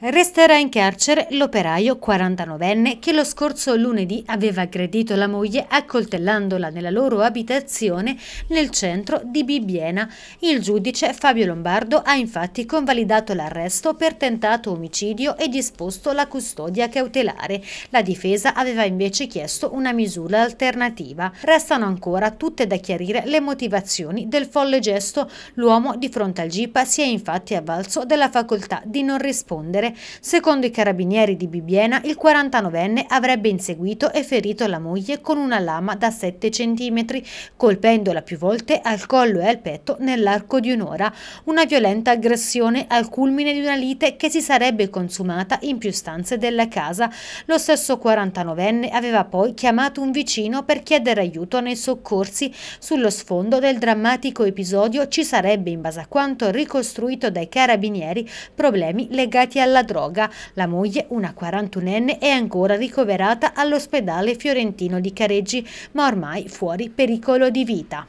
Resterà in carcere l'operaio 49enne che lo scorso lunedì aveva aggredito la moglie accoltellandola nella loro abitazione nel centro di Bibbiena. Il giudice Fabio Lombardo ha infatti convalidato l'arresto per tentato omicidio e disposto la custodia cautelare. La difesa aveva invece chiesto una misura alternativa. Restano ancora tutte da chiarire le motivazioni del folle gesto. L'uomo di fronte al GIPA si è infatti avvalso della facoltà di non rispondere carcere. Secondo i carabinieri di Bibiena, il 49enne avrebbe inseguito e ferito la moglie con una lama da 7 cm, colpendola più volte al collo e al petto nell'arco di un'ora. Una violenta aggressione al culmine di una lite che si sarebbe consumata in più stanze della casa. Lo stesso 49enne aveva poi chiamato un vicino per chiedere aiuto nei soccorsi. Sullo sfondo del drammatico episodio ci sarebbe, in base a quanto ricostruito dai carabinieri, problemi legati alla alla droga. La moglie, una 41enne, è ancora ricoverata all'ospedale fiorentino di Careggi, ma ormai fuori pericolo di vita.